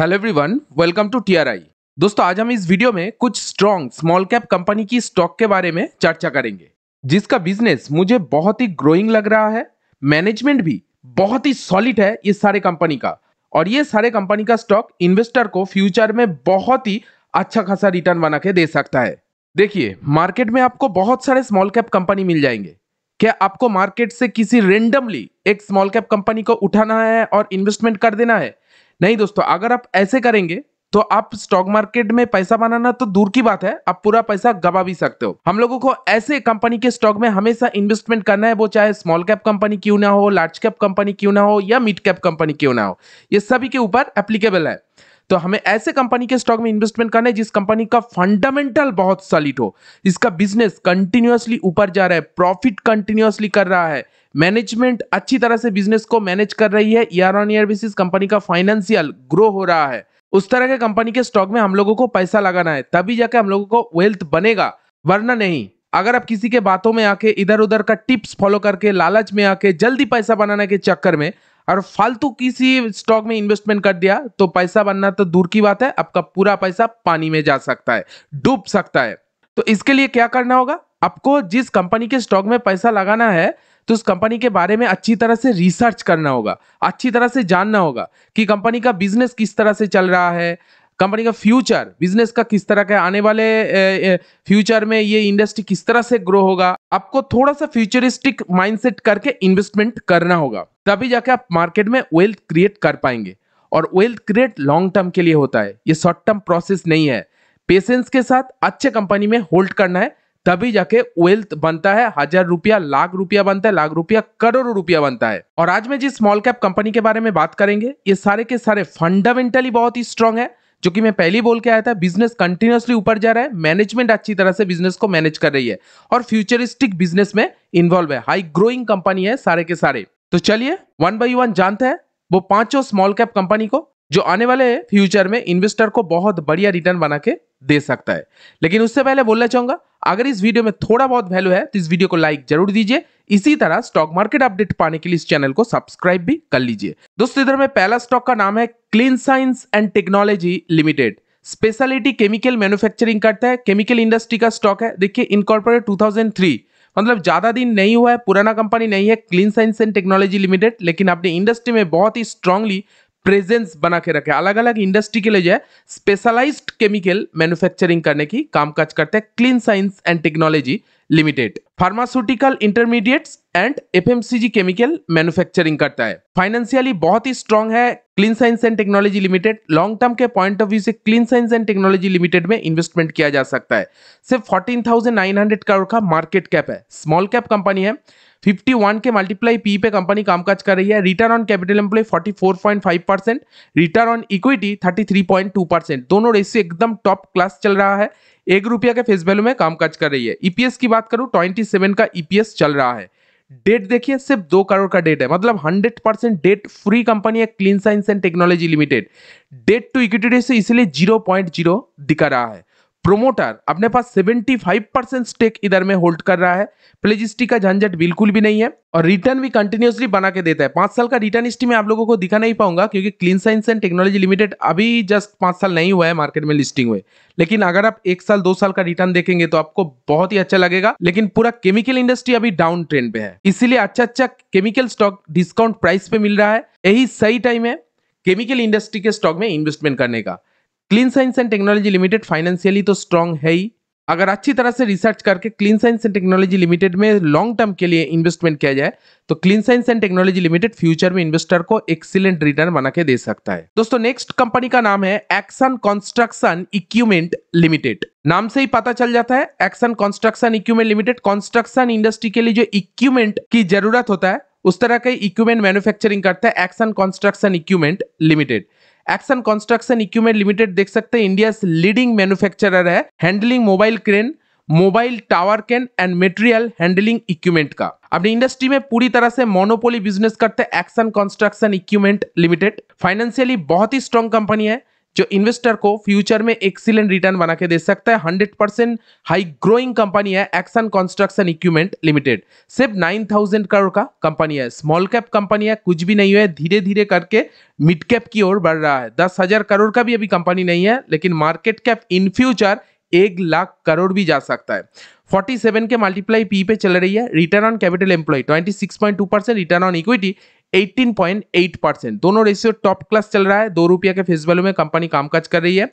hello everyone welcome to TRI दोस्तों आज हम इस वीडियो में कुछ स्ट्रॉन्ग स्मॉल कैप कंपनी की स्टॉक के बारे में चर्चा करेंगे जिसका बिजनेस मुझे बहुत ही ग्रोइंग लग रहा है मैनेजमेंट भी बहुत ही सॉलिड है इस सारे कंपनी का और ये सारे कंपनी का स्टॉक इन्वेस्टर को फ्यूचर में बहुत ही अच्छा खासा रिटर्न बना के दे सकता है देखिए मार्केट में आपको बहुत सारे स्मॉल कैप कंपनी मिल जाएंगे क्या आपको मार्केट से किसी रेंडमली एक स्मॉल कैप कंपनी को उठाना है और इन्वेस्टमेंट कर देना है नहीं दोस्तों अगर आप ऐसे करेंगे तो आप स्टॉक मार्केट में पैसा बनाना तो दूर की बात है आप पूरा पैसा गवा भी सकते हो हम लोगों को ऐसे कंपनी के स्टॉक में हमेशा इन्वेस्टमेंट करना है वो चाहे स्मॉल कैप कंपनी क्यों ना हो लार्ज कैप कंपनी क्यों ना हो या मिड कैप कंपनी क्यों ना हो ये सभी के ऊपर एप्लीकेबल है तो हमें ऐसे कंपनी के स्टॉक में इन्वेस्टमेंट करना है जिस कंपनी का फंडामेंटल बहुत सॉलिड हो इसका बिजनेस कंटिन्यूसली ऊपर जा रहा है प्रॉफिट कंटिन्यूसली कर रहा है मैनेजमेंट अच्छी तरह से बिजनेस को मैनेज कर रही है year on year basis company का फाइनेंशियल ग्रो हो रहा है उस तरह के कंपनी के स्टॉक में हम लोगों को पैसा लगाना है तभी जाके हम लोगों को वेल्थ बनेगा वरना नहीं अगर आप किसी के बातों में आके इधर उधर का टिप्स फॉलो करके लालच में आके जल्दी पैसा बनाने के चक्कर में और फालतू किसी स्टॉक में इन्वेस्टमेंट कर दिया तो पैसा बनना तो दूर की बात है आपका पूरा पैसा पानी में जा सकता है डूब सकता है तो इसके लिए क्या करना होगा आपको जिस कंपनी के स्टॉक में पैसा लगाना है तो उस कंपनी के बारे में अच्छी तरह से रिसर्च करना होगा अच्छी तरह से जानना होगा कि कंपनी का बिजनेस किस तरह से चल रहा है कंपनी का फ्यूचर बिजनेस का किस तरह का आने वाले फ्यूचर में ये इंडस्ट्री किस तरह से ग्रो होगा आपको थोड़ा सा फ्यूचरिस्टिक माइंडसेट करके इन्वेस्टमेंट करना होगा तभी जाके आप मार्केट में वेल्थ क्रिएट कर पाएंगे और वेल्थ क्रिएट लॉन्ग टर्म के लिए होता है ये शॉर्ट टर्म प्रोसेस नहीं है पेशेंस के साथ अच्छे कंपनी में होल्ड करना है तभी जाके वेल्थ बनता है हजार रुपया लाख रुपया बनता है लाख रुपया करोड़ों रुपया बनता है और आज मैं जिस स्मॉल कैप कंपनी के बारे में बात करेंगे ये सारे के सारे फंडामेंटली बहुत ही स्ट्रांग है जो कि मैं पहले बोल के आया था बिजनेस कंटिन्यूसली ऊपर जा रहा है मैनेजमेंट अच्छी तरह से बिजनेस को मैनेज कर रही है और फ्यूचरिस्टिक बिजनेस में इन्वॉल्व है हाई ग्रोइंग कंपनी है सारे के सारे तो चलिए वन बाई वन जानते हैं वो पांचों स्मॉल कैप कंपनी को जो आने वाले फ्यूचर में इन्वेस्टर को बहुत बढ़िया रिटर्न बना के दे सकता है लेकिन उससे पहले बोलना चाहूंगा अगर इस वीडियो में थोड़ा बहुत वैल्यू है तो इस वीडियो को लाइक जरूर दीजिए इसी तरह स्टॉक मार्केट अपडेट पाने के लिए इस चैनल को सब्सक्राइब भी कर लीजिए दोस्तों इधर में पहला स्टॉक का नाम है Clean Science and Technology Limited speciality chemical manufacturing करता है केमिकल इंडस्ट्री का स्टॉक है देखिए इनकॉर्पोरेट 2003 मतलब ज्यादा दिन नहीं हुआ है पुराना कंपनी नहीं है Clean Science and Technology Limited लेकिन अपने इंडस्ट्री में बहुत ही स्ट्रांगली प्रेजेंस बना के रखे अलग अलग इंडस्ट्री के लिए जो है स्पेशलाइज्ड केमिकल मैन्युफैक्चरिंग करने की कामकाज करते हैं Clean Science and Technology Limited pharmaceutical intermediates and FMCG chemical manufacturing करता है फाइनेंशियली बहुत ही स्ट्रॉन्ग है Clean Science and Technology Limited long term के पॉइंट ऑफ व्यू से Clean Science and Technology Limited में इन्वेस्टमेंट किया जा सकता है सिर्फ फोर्टीन करोड़ का मार्केट कैप है स्मॉल कैप कंपनी है फिफ्टी वन के मल्टीप्लाई पी पे कंपनी कामकाज कर रही है return on capital employ forty four point five percent return on equity thirty three point two percent दोनों रेशियो एकदम टॉप क्लास चल रहा है एक रुपया के फेस वैल्यू में कामकाज कर रही है ईपीएस e की बात करूँ ट्वेंटी सेवन का ईपीएस e चल रहा है डेट देखिए सिर्फ दो करोड़ का डेट है मतलब hundred percent debt free company है Clean Science and Technology Limited debt to equity ratio इसलिए जीरो पॉइंट जीरो दिखा रहा है प्रोमोटर अपने पास 75 परसेंट स्टेक इधर में होल्ड कर रहा है प्लेजिस्टी का झंझट बिल्कुल भी नहीं है और रिटर्न भी कंटिन्यूसली बना के देता है पांच साल का रिटर्न हिस्ट्री मैं आप लोगों को दिखा नहीं पाऊंगा क्योंकि Clean Science and Technology Limited अभी जस्ट पांच साल नहीं हुआ है मार्केट में लिस्टिंग हुए लेकिन अगर आप एक साल दो साल का रिटर्न देखेंगे तो आपको बहुत ही अच्छा लगेगा लेकिन पूरा केमिकल इंडस्ट्री अभी डाउन ट्रेंड पे है इसीलिए अच्छा अच्छा केमिकल स्टॉक डिस्काउंट प्राइस पे मिल रहा है यही सही टाइम है केमिकल इंडस्ट्री के स्टॉक में इन्वेस्टमेंट करने का Clean Science and Technology Limited financially तो स्ट्रांग है ही अगर अच्छी तरह से रिसर्च करके Clean Science and Technology Limited में लॉन्ग टर्म के लिए इन्वेस्टमेंट किया जाए तो Clean Science and Technology Limited future में इन्वेस्टर को एक्सीलेंट रिटर्न बना के दे सकता है दोस्तों नेक्स्ट कंपनी का नाम है एक्सन कंस्ट्रक्शन इक्विपमेंट लिमिटेड नाम से ही पता चल जाता है Action Construction Equipment Limited construction industry के लिए जो इक्विपमेंट की जरूरत होता है उस तरह का इक्विपमेंट मैन्युफैक्चरिंग करता है Action Construction Equipment Limited Action Construction Equipment Limited देख सकते हैं इंडिया लीडिंग मैन्युफैक्चरर है handling mobile crane mobile tower crane and material handling equipment का अपनी इंडस्ट्री में पूरी तरह से मोनोपोली बिजनेस करते हैं Action Construction Equipment Limited financially बहुत ही स्ट्रॉन्ग कंपनी है जो इन्वेस्टर को फ्यूचर में एक्सीलेंट रिटर्न बना के दे सकता है hundred percent high growing company है एक्शन कंस्ट्रक्शन इक्विपमेंट लिमिटेड सिर्फ नाइन थाउजेंड करोड़ का कंपनी है स्मॉल कैप कंपनी है कुछ भी नहीं है धीरे धीरे करके मिड कैप की ओर बढ़ रहा है दस हजार करोड़ का भी अभी कंपनी नहीं है लेकिन मार्केट कैप इन फ्यूचर एक लाख करोड़ भी जा सकता है 47 के मल्टीप्लाई पी पे चल रही है return on capital employ 26.2 percent return on equity 18.8 percent दोनों रेशियो टॉप क्लास चल रहा है दो रुपया के फेस वैल्यू में कंपनी कामकाज कर रही है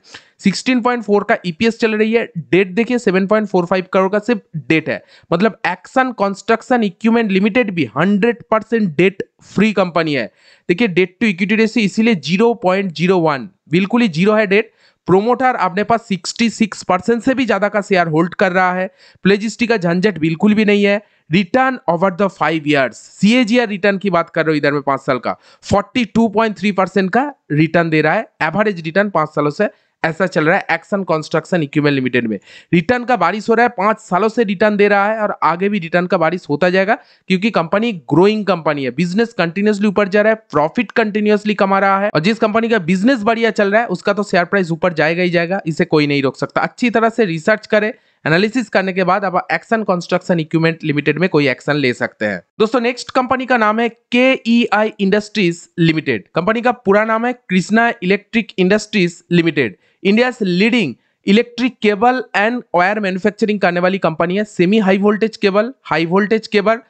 16.4 का ईपीएस e चल रही है डेट देखिए 7.45 करोड़ का सिर्फ डेट है मतलब एक्शन कंस्ट्रक्शन इक्विपमेंट लिमिटेड भी 100 परसेंट डेट फ्री कंपनी है देखिए डेट टू इक्विटी रेशियो इसीलिए जीरो बिल्कुल ही जीरो है डेट प्रोमोटर अपने पास 66 परसेंट से भी ज्यादा का शेयर होल्ड कर रहा है प्लेजिस्टी का झंझट बिल्कुल भी नहीं है return over the five years CAGR return की बात कर रहे हो इधर में पांच साल का 42.3 परसेंट का रिटर्न दे रहा है एवरेज रिटर्न पांच सालों से ऐसा चल रहा है एक्शन कंस्ट्रक्शन इक्विपमेंट लिमिटेड में रिटर्न का बारिश हो रहा है पांच सालों से रिटर्न दे रहा है और आगे भी रिटर्न का बारिश होता जाएगा क्योंकि कंपनी ग्रोइंग कंपनी है बिजनेस कंटिन्यूसली ऊपर जा रहा है प्रॉफिट कंटिन्यूसली कमा रहा है और जिस कंपनी का बिजनेस बढ़िया चल रहा है उसका तो शेयर प्राइस ऊपर जाएगा ही जाएगा इसे कोई नहीं रोक सकता अच्छी तरह से रिसर्च करें एनालिसिस करने के बाद आप एक्शन कंस्ट्रक्शन इक्विपमेंट लिमिटेड में कोई एक्शन ले सकते हैं दोस्तों नेक्स्ट कंपनी का नाम है K E I Industries Limited company का पूरा नाम है Krishna Electric Industries Limited India leading electric cable and wire manufacturing करने वाली कंपनी है semi high voltage cable high voltage cable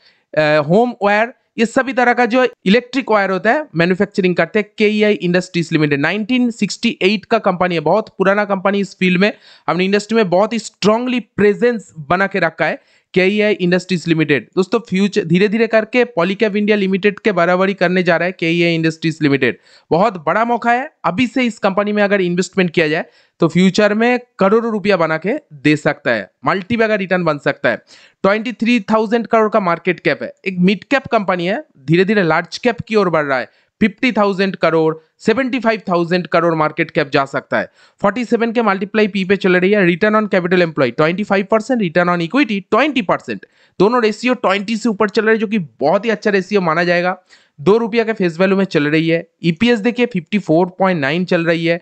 home wire ये सभी तरह का जो इलेक्ट्रिक वायर होता है मैन्युफैक्चरिंग करते हैं के आई इंडस्ट्रीज लिमिटेड 1968 का कंपनी है बहुत पुराना कंपनी इस फील्ड में हमने इंडस्ट्री में बहुत ही स्ट्रांगली प्रेजेंस बना के रखा है के ई इंडस्ट्रीज लिमिटेड दोस्तों फ्यूचर धीरे धीरे करके पॉलीकैब इंडिया लिमिटेड के बराबरी करने जा रहा है के ई इंडस्ट्रीज लिमिटेड बहुत बड़ा मौका है अभी से इस कंपनी में अगर इन्वेस्टमेंट किया जाए तो फ्यूचर में करोड़ों रुपया बना के दे सकता है मल्टी बैगर रिटर्न बन सकता है ट्वेंटी थ्री थाउजेंड करोड़ का मार्केट कैप है एक मिड कैप कंपनी है धीरे धीरे लार्ज कैप की ओर बढ़ रहा है fifty thousand crore seventy five thousand crore market cap जा सकता है फोर्टी सेवन के मल्टीप्लाई पी पे चल रही है return on capital employ twenty five percent return on equity twenty percent दोनों रेशियो ट्वेंटी से ऊपर चल रहे हैं जो कि बहुत ही अच्छा रेशियो माना जाएगा दो रुपया के फेस वैल्यू में चल रही है ईपीएस e देखिए 54.9 चल रही है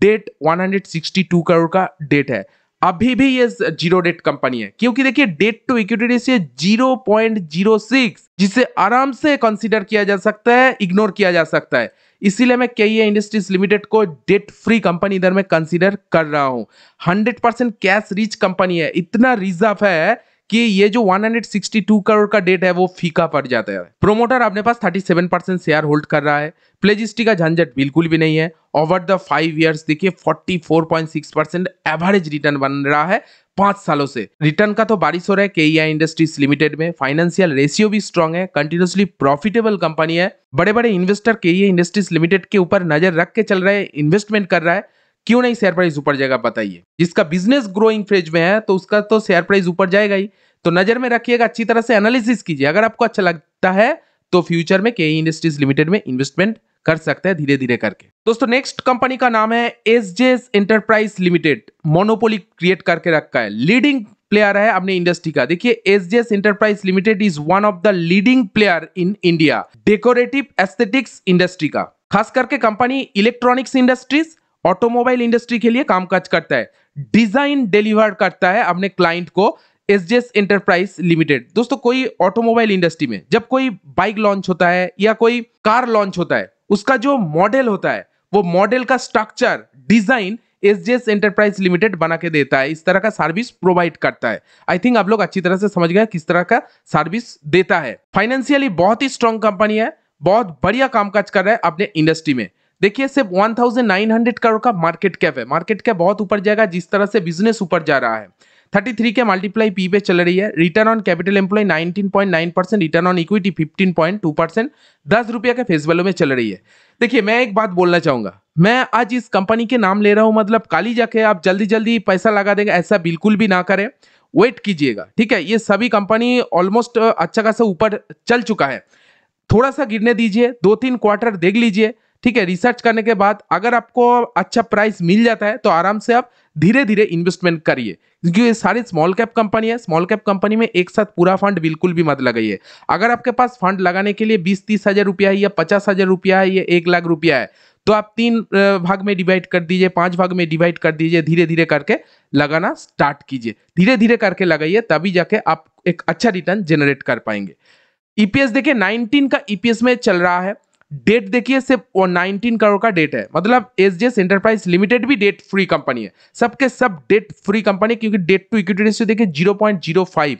डेट 162 करोड़ का डेट है अभी भी ये जीरो डेट कंपनी है क्योंकि देखिए debt to equity ratio zero point zero six जिसे आराम से कंसीडर किया जा सकता है इग्नोर किया जा सकता है इसीलिए मैं कई इंडस्ट्रीज लिमिटेड को डेट फ्री कंपनी इधर में कंसीडर कर रहा हूं hundred percent cash rich company है इतना रिजर्व है कि ये जो 162 करोड़ का डेट है वो फीका पड़ जाता है प्रोमोटर अपने पास 37 परसेंट शेयर होल्ड कर रहा है प्लेजिस्टी का झंझट बिल्कुल भी नहीं है ओवर द फाइव ईयर्स देखिए 44.6 परसेंट एवरेज रिटर्न बन रहा है पांच सालों से रिटर्न का तो बारिश हो रहा है के इंडस्ट्रीज लिमिटेड में फाइनेंशियल रेशियो भी स्ट्रांग है कंटिन्यूसली प्रॉफिटेबल कंपनी है बड़े बड़े इन्वेस्टर के इंडस्ट्रीज लिमिटेड के ऊपर नजर रख के चल रहे इन्वेस्टमेंट कर रहा है क्यों नहीं शेयर प्राइस ऊपर जाएगा बताइए जिसका बिजनेस ग्रोइंग फेज में है तो उसका तो शेयर प्राइस ऊपर जाएगा ही तो नजर में रखिएगा अच्छी तरह से एनालिसिस कीजिए अगर आपको अच्छा लगता है तो फ्यूचर में के इंडस्ट्रीज लिमिटेड में इन्वेस्टमेंट कर सकते हैं धीरे धीरे करके दोस्तों नेक्स्ट कंपनी का नाम है S J enterprise limited monopoly create करके रखा है लीडिंग प्लेयर है अपने इंडस्ट्री का देखिए S J enterprise limited is one of the leading player in India decorative aesthetics industry का खास करके company electronics industries automobile industry के लिए कामकाज करता है डिजाइन डिलीवर करता है अपने क्लाइंट को S G S enterprise limited दोस्तों कोई ऑटोमोबाइल इंडस्ट्री में जब कोई बाइक लॉन्च होता है या कोई कार लॉन्च होता है उसका जो मॉडल होता है वो मॉडल का structure design S G S enterprise limited बना के देता है इस तरह का सर्विस प्रोवाइड करता है आई थिंक आप लोग अच्छी तरह से समझ गए किस तरह का सर्विस देता है फाइनेंशियली बहुत ही स्ट्रॉन्ग कंपनी है बहुत बढ़िया कामकाज कर रहा है अपने इंडस्ट्री में देखिए सिर्फ 1900 करोड़ का मार्केट कैप है मार्केट कैप बहुत ऊपर जाएगा जिस तरह से बिजनेस ऊपर जा रहा है 33 के मल्टीप्लाई पी पे चल रही है return on capital employ 19.9 percent return on equity 15.2 percent दस रुपया के फेस वैल्यू में चल रही है देखिए मैं एक बात बोलना चाहूंगा मैं आज इस कंपनी के नाम ले रहा हूं मतलब काली जाके आप जल्दी जल्दी पैसा लगा देंगे ऐसा बिल्कुल भी ना करें वेट कीजिएगा ठीक है ये सभी कंपनी ऑलमोस्ट अच्छा खासा ऊपर चल चुका है थोड़ा सा गिरने दीजिए दो तीन क्वार्टर देख लीजिए ठीक है रिसर्च करने के बाद अगर आपको अच्छा प्राइस मिल जाता है तो आराम से आप धीरे धीरे इन्वेस्टमेंट करिए क्योंकि ये सारी स्मॉल कैप कंपनी है स्मॉल कैप कंपनी में एक साथ पूरा फंड बिल्कुल भी मत लगाइए अगर आपके पास फंड लगाने के लिए बीस तीस हज़ार रुपया है या पचास हज़ार रुपया है या एक लाख रुपया है तो आप तीन भाग में डिवाइड कर दीजिए पांच भाग में डिवाइड कर दीजिए धीरे धीरे करके लगाना स्टार्ट कीजिए धीरे धीरे करके लगाइए तभी जाके आप एक अच्छा रिटर्न जनरेट कर पाएंगे ईपीएस e देखिए 19 का ईपीएस e में चल रहा है डेट देखिए सिर्फ वो करोड़ का डेट है मतलब एस एंटरप्राइज लिमिटेड भी डेट फ्री कंपनी है सबके सब डेट फ्री कंपनी क्योंकि डेट टू इक्विटी रेशियो देखिए फाइव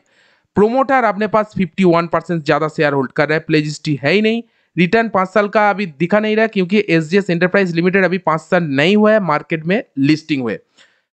प्रोमोटर अपने पास फिफ्टी वन परसेंट ज़्यादा शेयर होल्ड कर रहे हैं प्लेजिस्टी है ही नहीं रिटर्न पांच साल का अभी दिखा नहीं रहा क्योंकि एस एस एंटरप्राइज लिमिटेड अभी पांच साल नहीं हुआ है मार्केट में लिस्टिंग हुए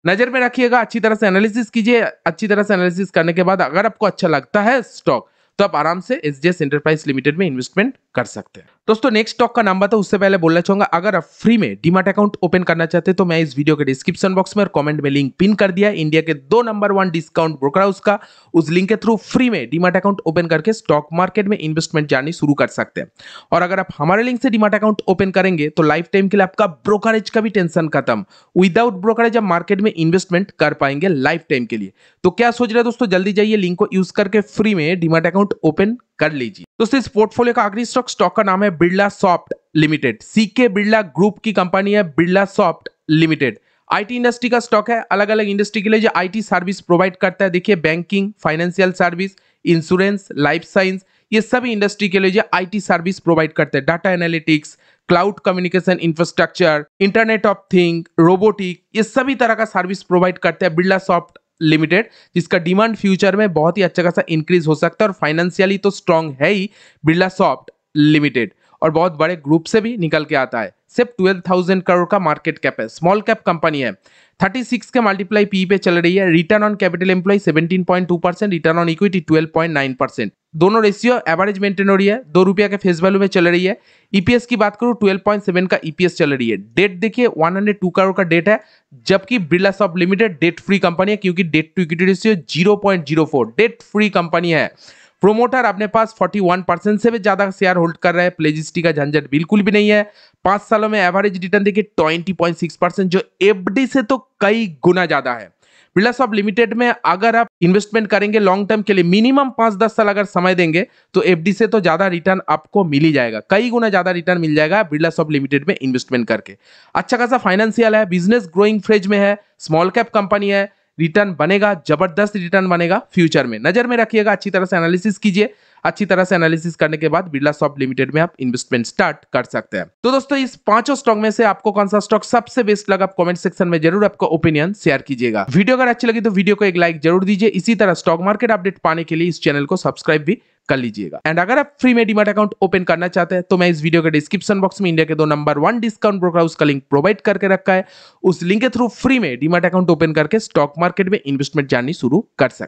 नज़र में रखिएगा अच्छी तरह से एनालिसिस कीजिए अच्छी तरह से एनालिसिस करने के बाद अगर आपको अच्छा लगता है स्टॉक तो आप आराम से S D S enterprise limited में इन्वेस्टमेंट कर सकते हैं दोस्तों नेक्स्ट स्टॉक का नाम था उससे पहले बोलना चाहूंगा अगर आप फ्री में डीमार्ट अकाउंट ओपन करना चाहते हैं तो मैं इस वीडियो के डिस्क्रिप्शन बॉक्स में और कमेंट में लिंक पिन कर दिया इंडिया के दो number one discount broker house का उस लिंक के थ्रू फ्री में डीमार्ट अकाउंट ओपन करके स्टॉक मार्केट में इन्वेस्टमेंट जानी शुरू कर सकते हैं और अगर आप हमारे लिंक से डीमार्ट अकाउंट ओपन करेंगे तो लाइफ टाइम के लिए आपका ब्रोकरेज का भी टेंशन खत्म विदाउट ब्रोकरेज आप मार्केट में इन्वेस्टमेंट कर पाएंगे लाइफ टाइम के लिए तो क्या सोच रहे दोस्तों जल्दी जाइए लिंक को यूज करके फ्री में डीमार्ट अकाउंट अकाउंट ओपन कर लीजिए दोस्तों इस पोर्टफोलियो का आखिरी स्टॉक स्टॉक का नाम है Birla soft limited C K Birla group की कंपनी है Birla soft limited IT industry का स्टॉक है अलग अलग इंडस्ट्री के लिए जो आईटी सर्विस प्रोवाइड करता है देखिए banking financial service insurance life science ये सभी इंडस्ट्री के लिए जो आईटी सर्विस प्रोवाइड करते हैं data analytics cloud communication infrastructure internet of thing robotic ये सभी तरह का सर्विस प्रोवाइड करते हैं बिरला सॉफ्ट लिमिटेड जिसका डिमांड फ्यूचर में बहुत ही अच्छा खासा इंक्रीज हो सकता है और फाइनेंशियली तो स्ट्रांग है ही बिरला सॉफ्ट लिमिटेड और बहुत बड़े ग्रुप से भी निकल के आता है सिर्फ ट्वेल्व थाउजेंड करोड़ का मार्केट कैप है स्मॉल कैप कंपनी है थर्टी सिक्स के मल्टीप्लाई पी e पे चल रही है return on capital employ seventeen point two percent return on equity twelve point nine percent दोनों रेशियो एवरेज मेंटेन हो रही है दो रुपया के फेस वैल्यू में चल रही है ईपीएस की बात करूं ट्वेल्व पॉइंट सेवन का ईपीएस चल रही है डेट देखिए वन हंड्रेड टू करोड़ का डेट है जबकि Birla soft limited debt free company है क्योंकि debt to equity ratio zero point zero four debt free company है प्रोमोटर अपने पास 41 परसेंट से भी ज्यादा शेयर होल्ड कर रहा है प्लेजिस्टी का झंझट बिल्कुल भी नहीं है पांच सालों में एवरेज रिटर्न देखिए 20.6 परसेंट जो एफडी से तो कई गुना ज्यादा है बिरला ऑफ लिमिटेड में अगर आप इन्वेस्टमेंट करेंगे लॉन्ग टर्म के लिए मिनिमम पांच दस साल अगर समय देंगे तो एफडी से तो ज्यादा रिटर्न आपको मिल ही जाएगा कई गुना ज्यादा रिटर्न मिल जाएगा बिल्डर्स ऑफ लिमिटेड में इन्वेस्टमेंट करके अच्छा खासा फाइनेंशियल है बिजनेस ग्रोइंग फ्रेज में है स्मॉल कैप कंपनी है रिटर्न बनेगा जबरदस्त रिटर्न बनेगा फ्यूचर में नजर में रखिएगा अच्छी तरह से एनालिसिस कीजिए अच्छी तरह से एनालिसिस करने के बाद बिरला सॉफ्ट लिमिटेड में आप इन्वेस्टमेंट स्टार्ट कर सकते हैं तो दोस्तों इस पांचों स्टॉक में से आपको कौन सा स्टॉक सबसे बेस्ट लगा आप कमेंट सेक्शन में जरूर आपका ओपिनियन शेयर कीजिएगा वीडियो अगर अच्छी लगी तो वीडियो को एक लाइक जरूर दीजिए इसी तरह स्टॉक मार्केट अपडेट पाने के लिए इस चैनल को सब्सक्राइब भी कर लीजिएगा एंड अगर आप फ्री में डिमार्ट अकाउंट ओपन करना चाहते हैं तो मैं इस वीडियो के डिस्क्रिप्शन बॉक्स में इंडिया के दो नंबर वन डिस्काउंट ब्रोकर उसका लिंक प्रोवाइड करके रखा है उस लिंक के थ्रू फ्री में डिमार्ट अकाउंट ओपन करके स्टॉक मार्केट में इन्वेस्टमेंट जाननी शुरू कर सकते